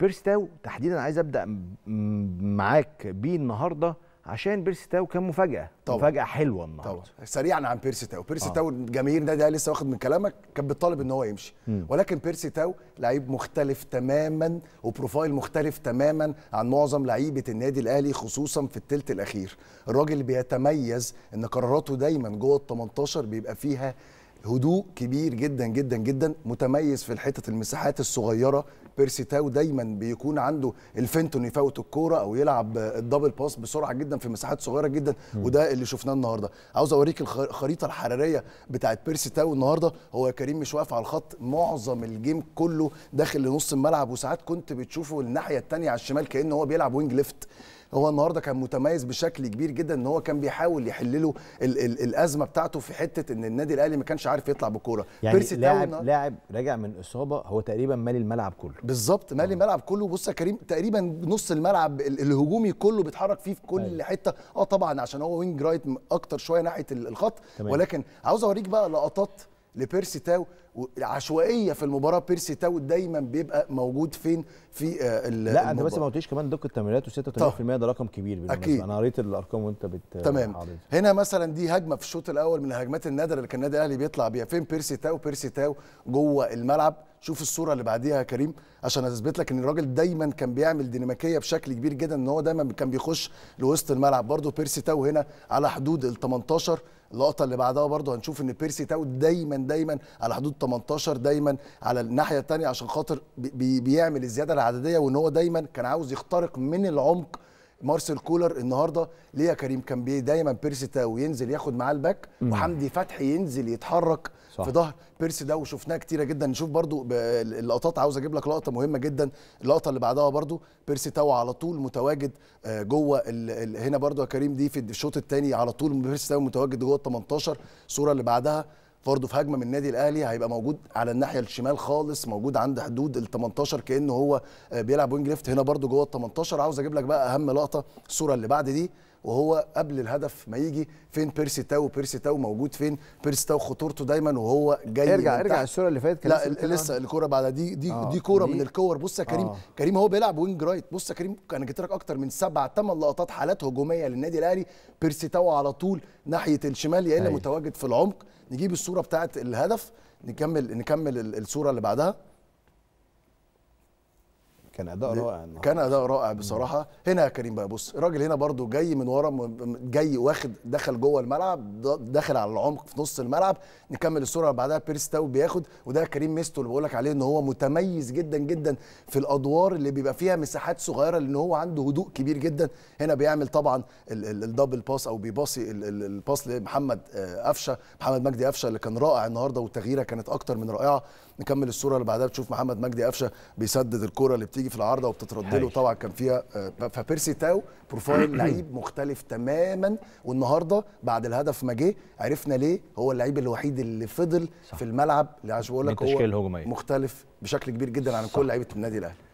بيرستاو تحديدا عايز ابدا معاك بيه النهارده عشان بيرسي تاو كان مفاجاه طبعا. مفاجاه حلوه النهارده طبعا. سريعا عن بيرسي تاو بيرسي آه. تاو الجماهير ده, ده لسه واخد من كلامك كان بيطالب ان هو يمشي مم. ولكن بيرسي تاو لعيب مختلف تماما وبروفايل مختلف تماما عن معظم لعيبه النادي الاهلي خصوصا في الثلث الاخير الراجل بيتميز ان قراراته دايما جوه ال 18 بيبقى فيها هدوء كبير جدا جدا جدا متميز في الحتة المساحات الصغيره بيرسي تاو دايما بيكون عنده الفنتون يفوت الكوره او يلعب الدبل باس بسرعه جدا في مساحات صغيره جدا وده اللي شفناه النهارده عاوز اوريك الخريطه الحراريه بتاعت بيرسي تاو النهارده هو كريم مش واقف على الخط معظم الجيم كله داخل لنص الملعب وساعات كنت بتشوفه الناحيه الثانيه على الشمال كانه هو بيلعب وينج ليفت هو النهارده كان متميز بشكل كبير جدا ان هو كان بيحاول يحل له ال ال الازمه بتاعته في حته ان النادي الاهلي ما كانش عارف يطلع بالكوره يعني لاعب لاعب راجع من اصابه هو تقريبا مالي الملعب كله بالظبط مالي آه. الملعب كله بص يا كريم تقريبا نص الملعب الهجومي كله بيتحرك فيه في كل أيوة. حته اه طبعا عشان هو وينج رايت اكتر شويه ناحيه الخط تمام. ولكن عاوز اوريك بقى لقطات لبيرسي تاو العشوائيه في المباراه بيرسي تاو دايما بيبقى موجود فين في المباراه لا انت بس ما قلتيش كمان دقه التمريرات و 86% ده رقم كبير بالمناسبه أكيد. انا قريت الارقام وانت بت تمام عارف. هنا مثلا دي هجمه في الشوط الاول من الهجمات النادره اللي كان النادي الاهلي بيطلع بيها فين بيرسي تاو بيرسي تاو جوه الملعب شوف الصوره اللي بعديها يا كريم عشان اثبت لك ان الراجل دايما كان بيعمل ديناميكيه بشكل كبير جدا ان هو دايما كان بيخش لوسط الملعب برده بيرسي تاو هنا على حدود ال 18 اللقطه اللي بعدها برضه هنشوف ان بيرسي تاو دايما دايما على حدود 18 دايما على الناحيه الثانيه عشان خاطر بي بيعمل الزياده العدديه وان هو دايما كان عاوز يخترق من العمق مارسيل كولر النهارده ليه يا كريم كان بي دايما بيرسي تاو ينزل ياخد معاه الباك وحمدي فتحي ينزل يتحرك صح. في ظهر بيرسي ده وشفناه كتيره جدا نشوف برده اللقطات عاوز اجيب لك لقطه مهمه جدا اللقطه اللي بعدها برده بيرسي تاو على طول متواجد آه، جوه هنا برده يا كريم دي في الشوط الثاني على طول بيرسي تاو متواجد جوه ال 18 الصوره اللي بعدها برضه في هجمه من النادي الاهلي هيبقى موجود على الناحيه الشمال خالص موجود عند حدود ال 18 كانه هو آه، بيلعب وينج ليفت هنا برضه جوه ال 18 عاوز اجيب لك بقى اهم لقطه الصوره اللي بعد دي وهو قبل الهدف ما يجي فين بيرسي تاو بيرسي تاو موجود فين بيرسي تاو خطورته دايما وهو جاي ارجع ارجع الصوره اللي فاتت لا لسه الكوره بعد دي دي آه دي كوره من الكور بص يا كريم آه كريم هو بيلعب وينج رايت بص يا كريم انا جبت لك اكتر من سبع ثمان لقطات حالات هجوميه للنادي الاهلي بيرسي تاو على طول ناحيه الشمال يا يعني متواجد في العمق نجيب الصوره بتاعت الهدف نكمل نكمل الصوره اللي بعدها كان اداء رائع النهارده كان اداء رائع بصراحه هنا يا كريم بقى بص الراجل هنا برده جاي من ورا جاي واخد دخل جوه الملعب دخل على العمق في نص الملعب نكمل الصوره بعدها بيرستاو بياخد وده كريم ميستو اللي بقول لك عليه ان هو متميز جدا جدا في الادوار اللي بيبقى فيها مساحات صغيره لان هو عنده هدوء كبير جدا هنا بيعمل طبعا الدبل باس او بيباصي الباس لمحمد آه، قفشه محمد مجدي قفشه اللي كان رائع النهارده وتغييره كانت اكتر من رائعه نكمل الصوره اللي بعدها بتشوف محمد مجدي قفشه بيسدد الكوره اللي بتيجي بتيجي في العارضه وبتترد له طبعا كان فيها آه، فبيرسي تاو بروفايل لعيب مختلف تماما والنهارده بعد الهدف ما جه عرفنا ليه هو اللعيب الوحيد اللي فضل صح. في الملعب اللي عشان بقول لك هو مختلف بشكل كبير جدا عن كل لعيبه النادي الاهلي